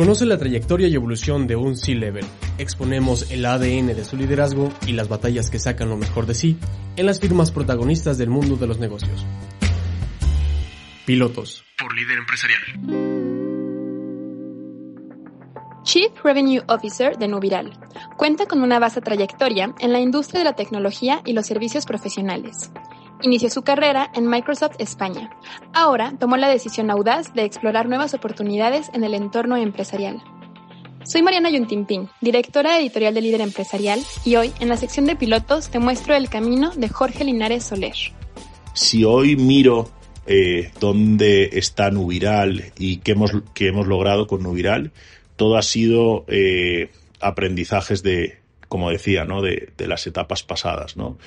Conoce la trayectoria y evolución de un C-Level. Exponemos el ADN de su liderazgo y las batallas que sacan lo mejor de sí en las firmas protagonistas del mundo de los negocios. Pilotos por líder empresarial. Chief Revenue Officer de Nubiral. Cuenta con una vasta trayectoria en la industria de la tecnología y los servicios profesionales. Inició su carrera en Microsoft España. Ahora tomó la decisión audaz de explorar nuevas oportunidades en el entorno empresarial. Soy Mariana Yuntimpín, directora editorial de Líder Empresarial, y hoy en la sección de pilotos te muestro el camino de Jorge Linares Soler. Si hoy miro eh, dónde está Nubiral y qué hemos, hemos logrado con Nubiral, todo ha sido eh, aprendizajes de, como decía, ¿no? de, de las etapas pasadas. ¿no?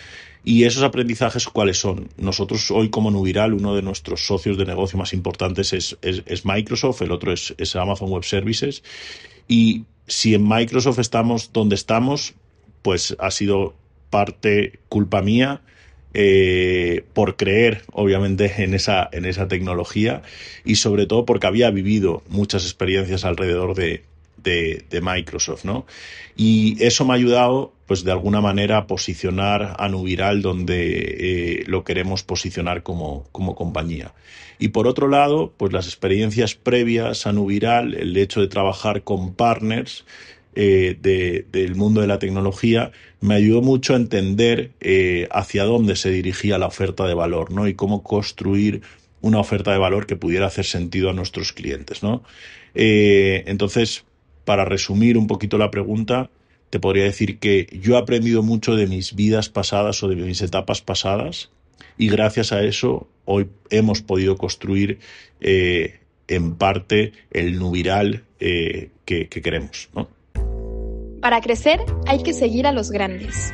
¿Y esos aprendizajes cuáles son? Nosotros hoy como Nubiral, uno de nuestros socios de negocio más importantes es, Microsoft, el otro es, es Amazon Web Services. Y si en Microsoft estamos donde estamos, pues ha sido parte culpa mía, eh, por creer, obviamente, en esa, en esa tecnología y sobre todo porque había vivido muchas experiencias alrededor de, de, Microsoft, ¿no? Y eso me ha ayudado, pues de alguna manera, a posicionar a Nuviral donde eh, lo queremos posicionar como, como, compañía. Y por otro lado, pues las experiencias previas a Nuviral, el hecho de trabajar con partners eh, del mundo de la tecnología, me ayudó mucho a entender eh, hacia dónde se dirigía la oferta de valor, ¿no? Y cómo construir una oferta de valor que pudiera hacer sentido a nuestros clientes, ¿no? entonces, para resumir un poquito la pregunta, te podría decir que yo he aprendido mucho de mis vidas pasadas o de mis etapas pasadas y gracias a eso hoy hemos podido construir eh, en parte el nubiral eh, que, queremos. Para crecer hay que seguir a los grandes.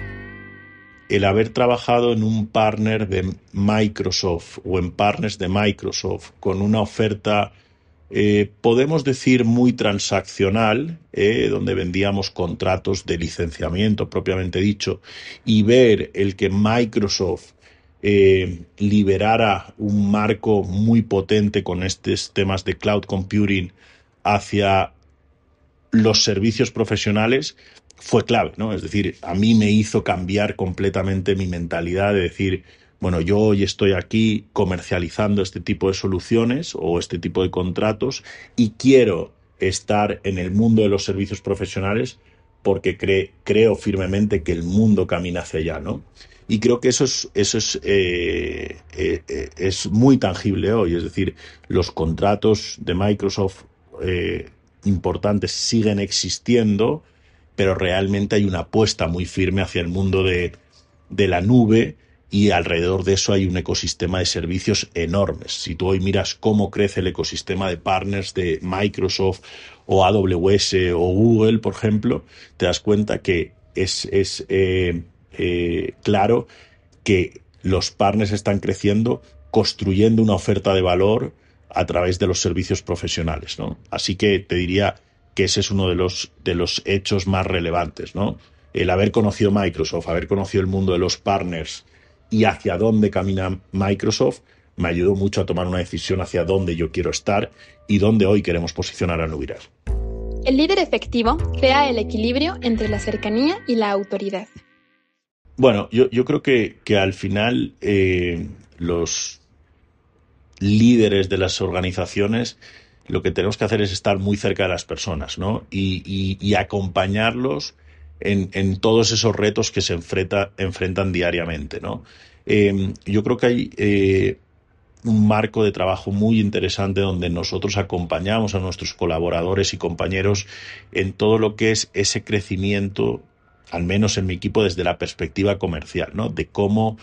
El haber trabajado en un partner de Microsoft o en partners de Microsoft con una oferta eh, podemos decir muy transaccional, eh, donde vendíamos contratos de licenciamiento propiamente dicho, y ver el que Microsoft eh, liberara un marco muy potente con estos temas de cloud computing hacia los servicios profesionales fue clave, ¿no? Es decir, a mí me hizo cambiar completamente mi mentalidad de decir, bueno, yo hoy estoy aquí comercializando este tipo de soluciones o este tipo de contratos y quiero estar en el mundo de los servicios profesionales porque creo firmemente que el mundo camina hacia allá, ¿no? Y creo que eso es, eso es, eh, eh, eh, es muy tangible hoy, es decir, los contratos de Microsoft importantes siguen existiendo, pero realmente hay una apuesta muy firme hacia el mundo de, de la nube, y alrededor de eso hay un ecosistema de servicios enormes. Si tú hoy miras cómo crece el ecosistema de partners de Microsoft o AWS o Google, por ejemplo, te das cuenta que es, eh, eh, claro que los partners están creciendo construyendo una oferta de valor a través de los servicios profesionales. Así que te diría que ese es uno de los, de los hechos más relevantes. ¿no? El haber conocido Microsoft, haber conocido el mundo de los partners, y hacia dónde camina Microsoft me ayudó mucho a tomar una decisión hacia dónde yo quiero estar y dónde hoy queremos posicionar a Nubirar. El líder efectivo crea el equilibrio entre la cercanía y la autoridad. Bueno, yo, creo que, al final eh, los líderes de las organizaciones lo que tenemos que hacer es estar muy cerca de las personas ¿no? y acompañarlos en, todos esos retos que se enfrentan diariamente. ¿no? Em, yo creo que hay eh, un marco de trabajo muy interesante donde nosotros acompañamos a nuestros colaboradores y compañeros en todo lo que es ese crecimiento, al menos en mi equipo, desde la perspectiva comercial, ¿no? de cómo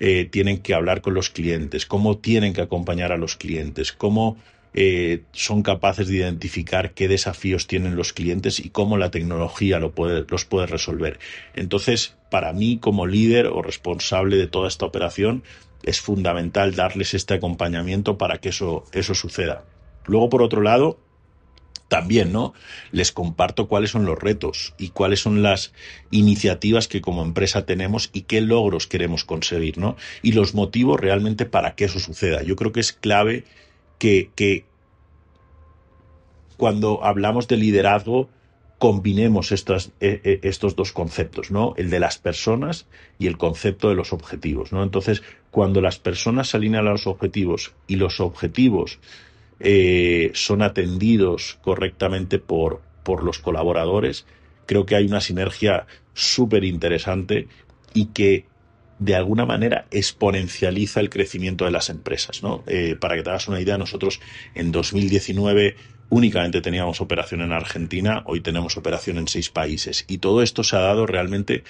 eh, tienen que hablar con los clientes, cómo tienen que acompañar a los clientes, cómo eh, son capaces de identificar qué desafíos tienen los clientes y cómo la tecnología los puede resolver. Entonces, para mí como líder o responsable de toda esta operación, es fundamental darles este acompañamiento para que eso, eso suceda. Luego, por otro lado, también, ¿no? Les comparto cuáles son los retos y cuáles son las iniciativas que como empresa tenemos y qué logros queremos conseguir, ¿no? Y los motivos realmente para que eso suceda. Yo creo que es clave que, cuando hablamos de liderazgo combinemos e, e, estos dos conceptos, ¿no? El de las personas y el concepto de los objetivos, ¿no? Entonces, cuando las personas se alinean a los objetivos y los objetivos eh, son atendidos correctamente por, por los colaboradores, creo que hay una sinergia súper interesante y que de alguna manera exponencializa el crecimiento de las empresas. ¿no? Eh, para que te hagas una idea, nosotros en 2019 únicamente teníamos operación en Argentina, hoy tenemos operación en seis países. Y todo esto se ha dado realmente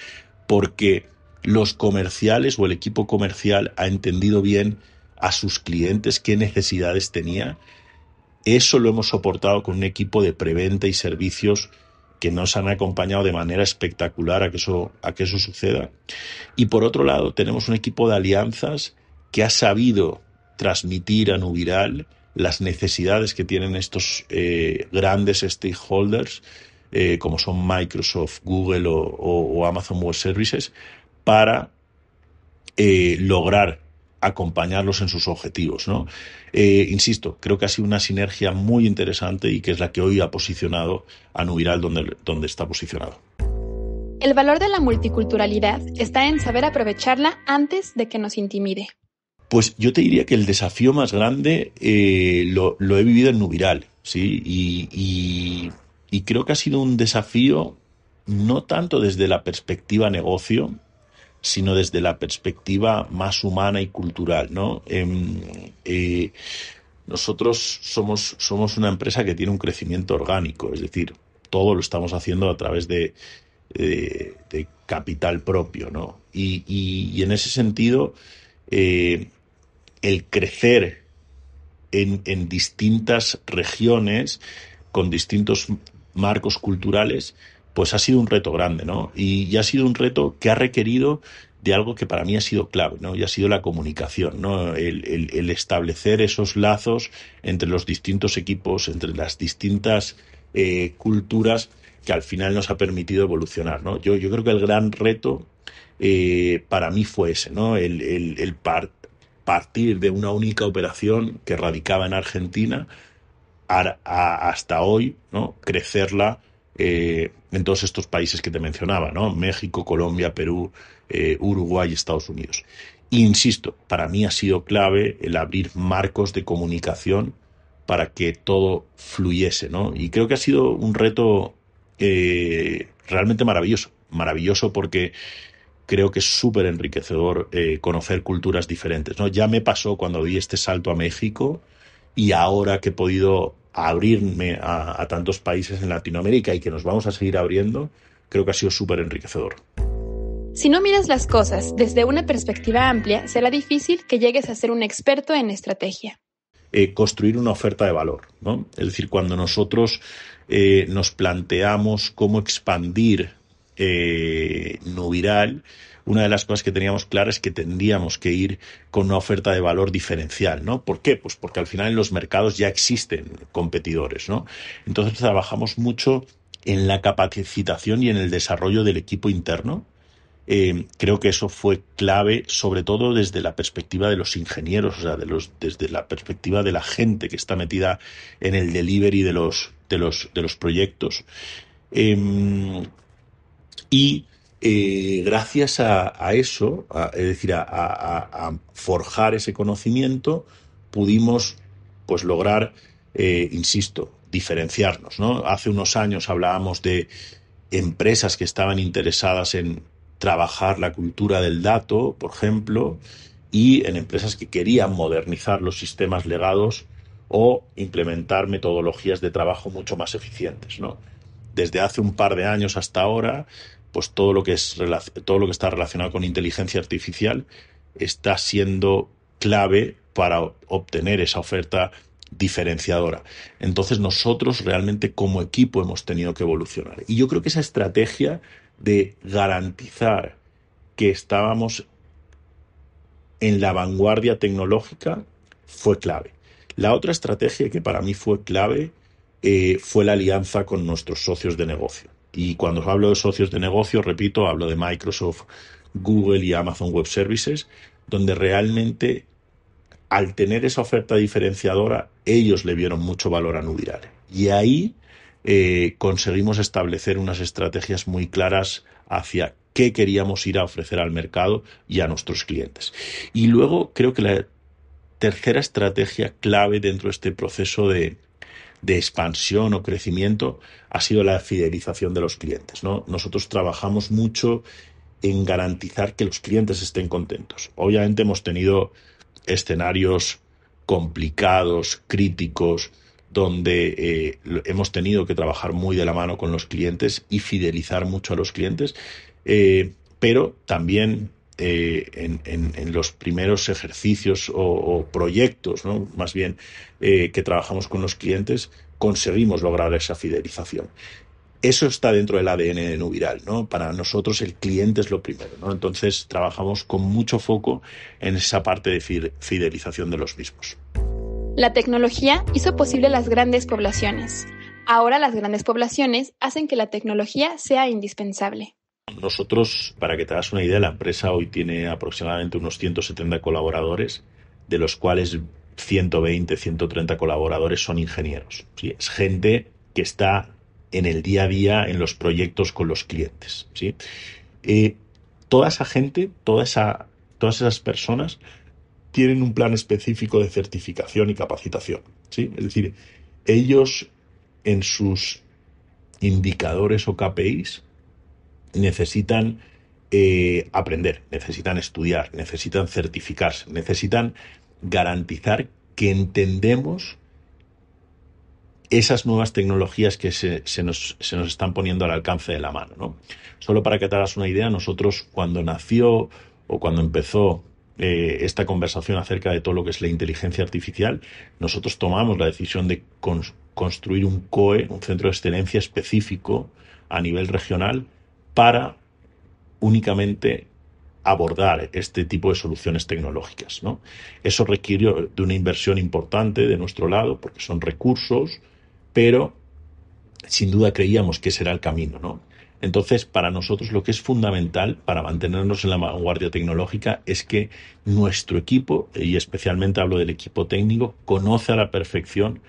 porque los comerciales o el equipo comercial ha entendido bien a sus clientes qué necesidades tenía. Eso lo hemos soportado con un equipo de preventa y servicios que nos han acompañado de manera espectacular a que eso, a que eso suceda. Y por otro lado, tenemos un equipo de alianzas que ha sabido transmitir a Nubiral las necesidades que tienen estos eh, grandes stakeholders, eh, como son Microsoft, Google o, Amazon Web Services, para eh, lograr acompañarlos en sus objetivos. ¿no? Eh, insisto, creo que ha sido una sinergia muy interesante y que es la que hoy ha posicionado a Nubiral donde, donde está posicionado. El valor de la multiculturalidad está en saber aprovecharla antes de que nos intimide. Pues yo te diría que el desafío más grande eh, lo, he vivido en Nubiral, ¿sí? Y, y creo que ha sido un desafío no tanto desde la perspectiva negocio, sino desde la perspectiva más humana y cultural, ¿no? Em, eh, nosotros somos, una empresa que tiene un crecimiento orgánico, es decir, todo lo estamos haciendo a través de, capital propio, Y, en ese sentido, eh, el crecer en distintas regiones, con distintos marcos culturales, pues ha sido un reto grande, ¿no? Y, ha sido un reto que ha requerido de algo que para mí ha sido clave, ¿no? Y ha sido la comunicación, ¿no? El, establecer esos lazos entre los distintos equipos, entre las distintas eh, culturas que al final nos ha permitido evolucionar, ¿no? Yo, yo creo que el gran reto eh, para mí fue ese, ¿no? El, partir de una única operación que radicaba en Argentina hasta hoy, ¿no? Crecerla eh, en todos estos países que te mencionaba, ¿no? México, Colombia, Perú, eh, Uruguay, Estados Unidos. Insisto, para mí ha sido clave el abrir marcos de comunicación para que todo fluyese, ¿no? Y creo que ha sido un reto eh, realmente maravilloso, maravilloso porque creo que es súper enriquecedor conocer culturas diferentes, ¿no? Ya me pasó cuando di este salto a México y ahora que he podido a abrirme a, tantos países en Latinoamérica y que nos vamos a seguir abriendo, creo que ha sido súper enriquecedor. Si no miras las cosas desde una perspectiva amplia, será difícil que llegues a ser un experto en estrategia. Eh, construir una oferta de valor. ¿no? Es decir, cuando nosotros eh, nos planteamos cómo expandir eh, no viral, una de las cosas que teníamos claras es que tendríamos que ir con una oferta de valor diferencial, ¿no? ¿Por qué? Pues porque al final en los mercados ya existen competidores, ¿no? Entonces trabajamos mucho en la capacitación y en el desarrollo del equipo interno. Eh, creo que eso fue clave, sobre todo desde la perspectiva de los ingenieros, o sea, desde la perspectiva de la gente que está metida en el delivery de los, de de los proyectos. Em, y eh, gracias a, eso, es decir, a, forjar ese conocimiento, pudimos pues lograr, eh, insisto, diferenciarnos. Hace unos años hablábamos de empresas que estaban interesadas en trabajar la cultura del dato, por ejemplo, y en empresas que querían modernizar los sistemas legados o implementar metodologías de trabajo mucho más eficientes. Desde hace un par de años hasta ahora, pues todo lo que es todo lo que está relacionado con inteligencia artificial está siendo clave para obtener esa oferta diferenciadora. Entonces nosotros realmente como equipo hemos tenido que evolucionar. Y yo creo que esa estrategia de garantizar que estábamos en la vanguardia tecnológica fue clave. La otra estrategia que para mí fue clave eh, fue la alianza con nuestros socios de negocio. Y cuando hablo de socios de negocio, repito, hablo de Microsoft, Google y Amazon Web Services, donde realmente al tener esa oferta diferenciadora, ellos le vieron mucho valor a Nubiral. Y ahí eh, conseguimos establecer unas estrategias muy claras hacia qué queríamos ir a ofrecer al mercado y a nuestros clientes. Y luego creo que la tercera estrategia clave dentro de este proceso de, de expansión o crecimiento ha sido la fidelización de los clientes. ¿no? Nosotros trabajamos mucho en garantizar que los clientes estén contentos. Obviamente hemos tenido escenarios complicados, críticos, donde eh, hemos tenido que trabajar muy de la mano con los clientes y fidelizar mucho a los clientes, eh, pero también eh, en, los primeros ejercicios o, proyectos, más bien, eh, que trabajamos con los clientes, conseguimos lograr esa fidelización. Eso está dentro del ADN de Nuviral, Para nosotros el cliente es lo primero, Entonces trabajamos con mucho foco en esa parte de fidelización de los mismos. La tecnología hizo posible las grandes poblaciones. Ahora las grandes poblaciones hacen que la tecnología sea indispensable. Nosotros, para que te hagas una idea, la empresa hoy tiene aproximadamente unos 170 colaboradores, de los cuales 120, 130 colaboradores son ingenieros. ¿sí? Es gente que está en el día a día, en los proyectos con los clientes. Eh, toda esa gente, toda todas esas personas tienen un plan específico de certificación y capacitación. Es decir, ellos en sus indicadores o KPIs necesitan eh, aprender, necesitan estudiar, necesitan certificarse, necesitan garantizar que entendemos esas nuevas tecnologías que se, nos, están poniendo al alcance de la mano. Solo para que te hagas una idea, nosotros cuando nació o cuando empezó eh, esta conversación acerca de todo lo que es la inteligencia artificial, nosotros tomamos la decisión de construir un COE, un centro de excelencia específico a nivel regional para únicamente abordar este tipo de soluciones tecnológicas. Eso requirió de una inversión importante de nuestro lado, porque son recursos, pero sin duda creíamos que será el camino. ¿no? Entonces, para nosotros lo que es fundamental para mantenernos en la vanguardia tecnológica es que nuestro equipo, y especialmente hablo del equipo técnico, conoce a la perfección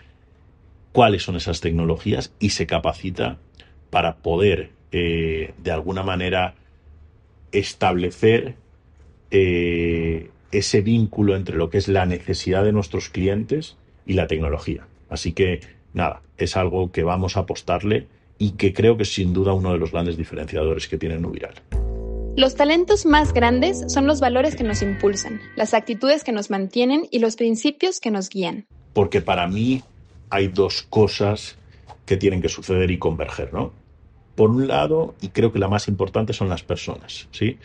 cuáles son esas tecnologías y se capacita para poder eh, de alguna manera establecer eh, ese vínculo entre lo que es la necesidad de nuestros clientes y la tecnología. Así que nada, es algo que vamos a apostarle y que creo que es sin duda uno de los grandes diferenciadores que tiene Nubiral. Los talentos más grandes son los valores que nos impulsan, las actitudes que nos mantienen y los principios que nos guían. Porque para mí hay dos cosas que tienen que suceder y converger, ¿no? Por un lado, y creo que la más importante son las personas, ¿sí?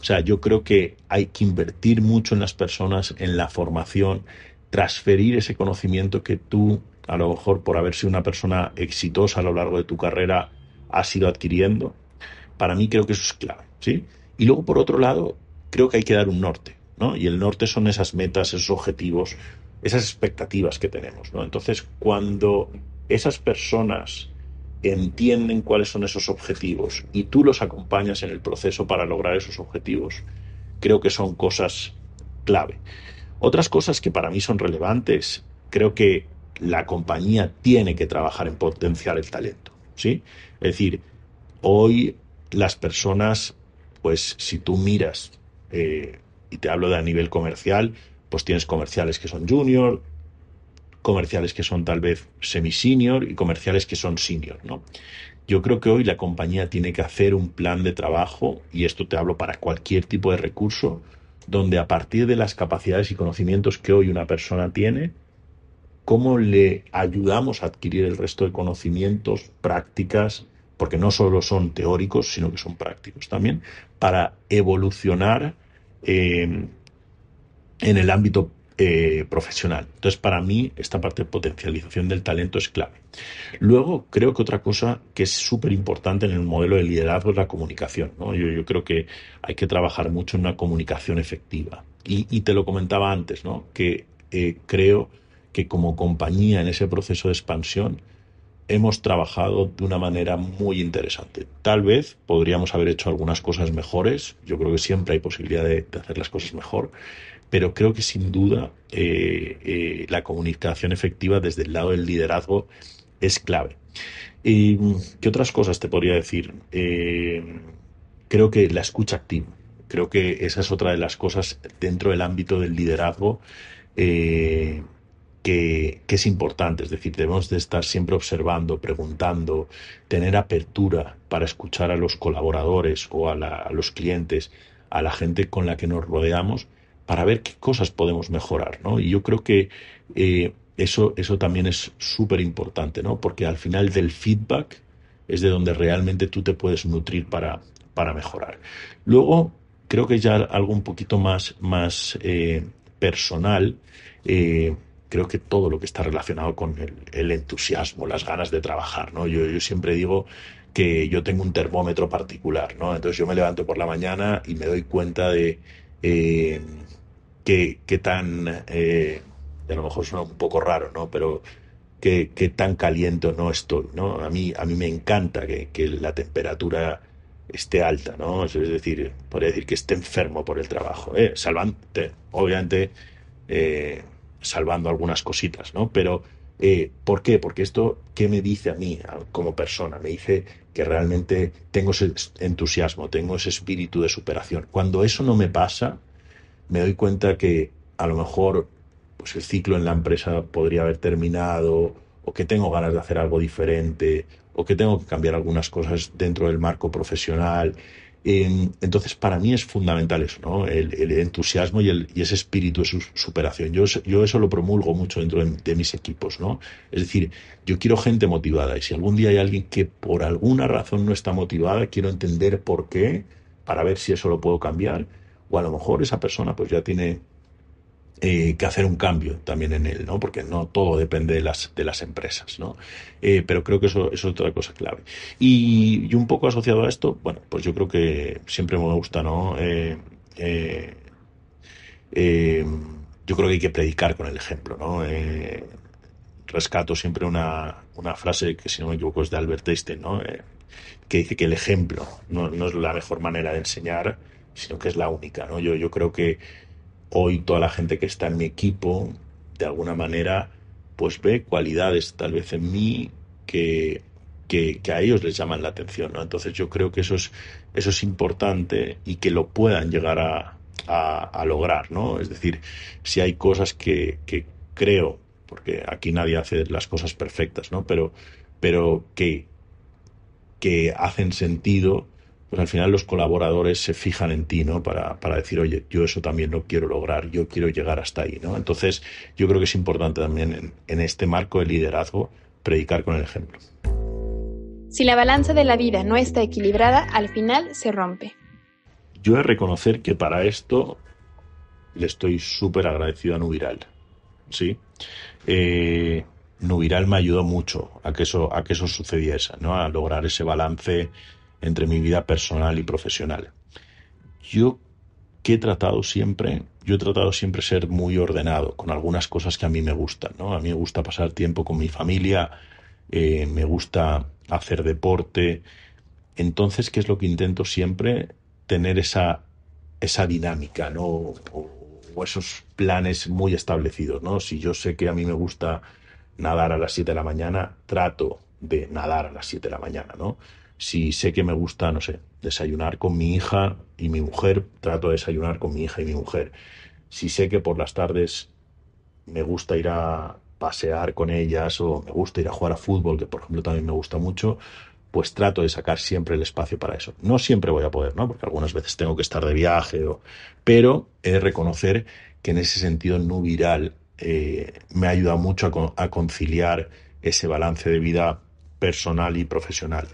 O sea, yo creo que hay que invertir mucho en las personas, en la formación, transferir ese conocimiento que tú, a lo mejor por haber sido una persona exitosa a lo largo de tu carrera, has ido adquiriendo. Para mí creo que eso es clave, ¿sí? Y luego, por otro lado, creo que hay que dar un norte, ¿no? Y el norte son esas metas, esos objetivos, esas expectativas que tenemos, ¿no? Entonces, cuando esas personas entienden cuáles son esos objetivos y tú los acompañas en el proceso para lograr esos objetivos, creo que son cosas clave. Otras cosas que para mí son relevantes, creo que la compañía tiene que trabajar en potenciar el talento, ¿sí? Es decir, hoy las personas, pues si tú miras, eh, y te hablo de a nivel comercial, pues tienes comerciales que son junior, comerciales que son tal vez semi-senior y comerciales que son senior, ¿no? Yo creo que hoy la compañía tiene que hacer un plan de trabajo, y esto te hablo para cualquier tipo de recurso, donde a partir de las capacidades y conocimientos que hoy una persona tiene, cómo le ayudamos a adquirir el resto de conocimientos, prácticas, porque no solo son teóricos, sino que son prácticos también, para evolucionar eh, en el ámbito eh, profesional. Entonces, para mí, esta parte de potencialización del talento es clave. Luego, creo que otra cosa que es súper importante en el modelo de liderazgo es la comunicación. Yo, creo que hay que trabajar mucho en una comunicación efectiva. Y, te lo comentaba antes, que eh, creo que como compañía en ese proceso de expansión, hemos trabajado de una manera muy interesante. Tal vez podríamos haber hecho algunas cosas mejores, yo creo que siempre hay posibilidad de hacer las cosas mejor, pero creo que sin duda eh, eh, la comunicación efectiva desde el lado del liderazgo es clave. ¿Y qué otras cosas te podría decir? Eh, creo que la escucha activa. Creo que esa es otra de las cosas dentro del ámbito del liderazgo que, es importante. Es decir, debemos de estar siempre observando, preguntando, tener apertura para escuchar a los colaboradores o a los clientes, a la gente con la que nos rodeamos para ver qué cosas podemos mejorar, ¿no? Y yo creo que eh, eso, eso también es súper importante, ¿no? Porque al final del feedback es de donde realmente tú te puedes nutrir para, para mejorar. Luego, creo que ya algo un poquito más, más eh, personal, eh, creo que todo lo que está relacionado con el, entusiasmo, las ganas de trabajar, ¿no? Yo, yo, siempre digo que yo tengo un termómetro particular, ¿no? Entonces yo me levanto por la mañana y me doy cuenta de eh, qué, tan, eh, a lo mejor suena un poco raro, ¿no? Pero qué, tan caliente no estoy, ¿no? A mí, a mí me encanta que, la temperatura esté alta, ¿no? Es decir, podría decir que esté enfermo por el trabajo, ¿eh? Salvante, obviamente, eh, salvando algunas cositas, ¿no? Pero eh, ¿Por qué? Porque esto, ¿qué me dice a mí como persona? Me dice que realmente tengo ese entusiasmo, tengo ese espíritu de superación. Cuando eso no me pasa, me doy cuenta que a lo mejor pues el ciclo en la empresa podría haber terminado, o que tengo ganas de hacer algo diferente, o que tengo que cambiar algunas cosas dentro del marco profesional. Em, entonces, para mí es fundamental eso, ¿no? El, entusiasmo y, el, ese espíritu de superación. Yo, eso lo promulgo mucho dentro de, de, mis equipos, ¿no? Es decir, yo quiero gente motivada y si algún día hay alguien que por alguna razón no está motivada, quiero entender por qué para ver si eso lo puedo cambiar. O a lo mejor esa persona pues ya tiene eh, que hacer un cambio también en él, ¿no? Porque no todo depende de las, de las empresas, ¿no? Eh, pero creo que eso, es otra cosa clave. Y, un poco asociado a esto, bueno, pues yo creo que siempre me gusta, ¿no? Eh, yo creo que hay que predicar con el ejemplo, ¿no? rescato siempre una, frase que, si no me equivoco, es de Albert Einstein, ¿no? que dice que el ejemplo no, no es la mejor manera de enseñar, sino que es la única, ¿no? Yo, yo creo que hoy toda la gente que está en mi equipo, de alguna manera, pues ve cualidades tal vez en mí que, a ellos les llaman la atención. ¿no? Entonces yo creo que eso es, eso es importante y que lo puedan llegar a, lograr. ¿no? Es decir, si hay cosas que, creo, porque aquí nadie hace las cosas perfectas, ¿no? pero, pero que, que hacen sentido pues al final los colaboradores se fijan en ti, ¿no? Para, decir, oye, yo eso también lo quiero lograr, yo quiero llegar hasta ahí, ¿no? Entonces, yo creo que es importante también en, este marco de liderazgo predicar con el ejemplo. Si la balanza de la vida no está equilibrada, al final se rompe. Yo he reconocer que para esto le estoy súper agradecido a Nubiral, ¿sí? Eh, Nubiral me ayudó mucho a que eso, a que eso sucediese, ¿no? A lograr ese balance entre mi vida personal y profesional. Yo que he tratado siempre, yo he tratado siempre ser muy ordenado con algunas cosas que a mí me gustan, ¿no? A mí me gusta pasar tiempo con mi familia, eh, me gusta hacer deporte. Entonces, ¿qué es lo que intento siempre? Tener esa, esa dinámica, ¿no? O, esos planes muy establecidos, ¿no? Si yo sé que a mí me gusta nadar a las 7 de la mañana, trato de nadar a las 7 de la mañana, ¿no? si sé que me gusta, no sé, desayunar con mi hija y mi mujer, trato de desayunar con mi hija y mi mujer. Si sé que por las tardes me gusta ir a pasear con ellas o me gusta ir a jugar a fútbol, que por ejemplo también me gusta mucho, pues trato de sacar siempre el espacio para eso. No siempre voy a poder, ¿no? Porque algunas veces tengo que estar de viaje, pero he de reconocer que en ese sentido no viral eh, me me ayuda mucho a conciliar ese balance de vida personal y profesional.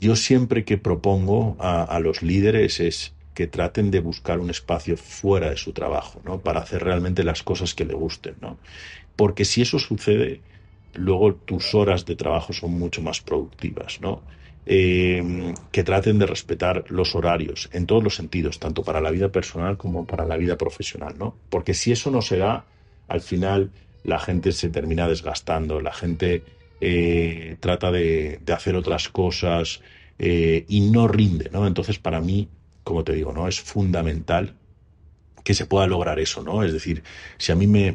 Yo siempre que propongo a, los líderes es que traten de buscar un espacio fuera de su trabajo, ¿no? Para hacer realmente las cosas que le gusten, ¿no? Porque si eso sucede, luego tus horas de trabajo son mucho más productivas, ¿no? Eh, que traten de respetar los horarios en todos los sentidos, tanto para la vida personal como para la vida profesional, ¿no? Porque si eso no se da, al final la gente se termina desgastando, la gente eh, trata de, hacer otras cosas eh, y no rinde, ¿no? Entonces, para mí, como te digo, ¿no? Es fundamental que se pueda lograr eso, ¿no? Es decir, si a mí me,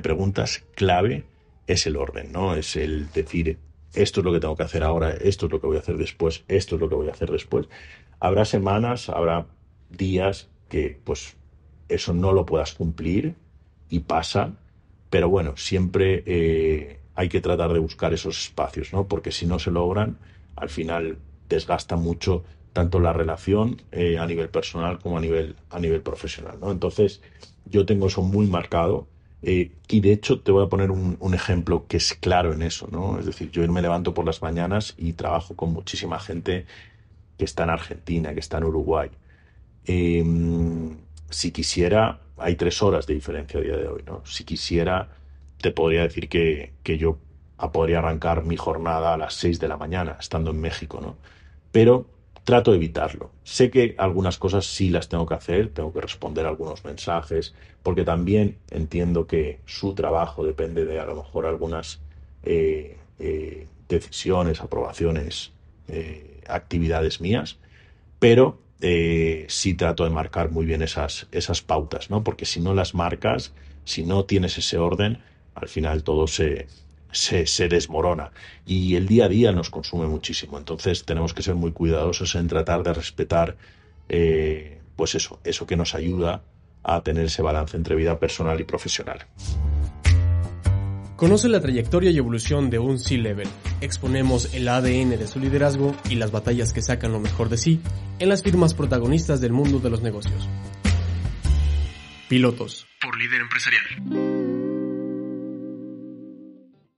preguntas, clave es el orden, ¿no? Es el decir, esto es lo que tengo que hacer ahora, esto es lo que voy a hacer después, esto es lo que voy a hacer después. Habrá semanas, habrá días que pues eso no lo puedas cumplir y pasa, pero bueno, siempre eh, hay que tratar de buscar esos espacios, ¿no? Porque si no se logran, al final desgasta mucho tanto la relación eh, a nivel personal como a nivel, a nivel profesional, ¿no? Entonces, yo tengo eso muy marcado eh, y de hecho te voy a poner un, ejemplo que es claro en eso, ¿no? Es decir, yo me levanto por las mañanas y trabajo con muchísima gente que está en Argentina, que está en Uruguay. Em, si quisiera, hay tres horas de diferencia a día de hoy, ¿no? Si quisiera te podría decir que, yo podría arrancar mi jornada a las 6 de la mañana, estando en México, ¿no? Pero trato de evitarlo. Sé que algunas cosas sí las tengo que hacer, tengo que responder algunos mensajes, porque también entiendo que su trabajo depende de a lo mejor algunas eh, eh, decisiones, aprobaciones, eh, actividades mías, pero sí trato de marcar muy bien esas, esas pautas, ¿no? Porque si no las marcas, si no tienes ese orden, al final todo se, desmorona y el día a día nos consume muchísimo. Entonces tenemos que ser muy cuidadosos en tratar de respetar, eh, pues eso, eso que nos ayuda a tener ese balance entre vida personal y profesional. Conoce la trayectoria y evolución de un C-Level. Exponemos el ADN de su liderazgo y las batallas que sacan lo mejor de sí en las firmas protagonistas del mundo de los negocios. Pilotos. Por líder empresarial.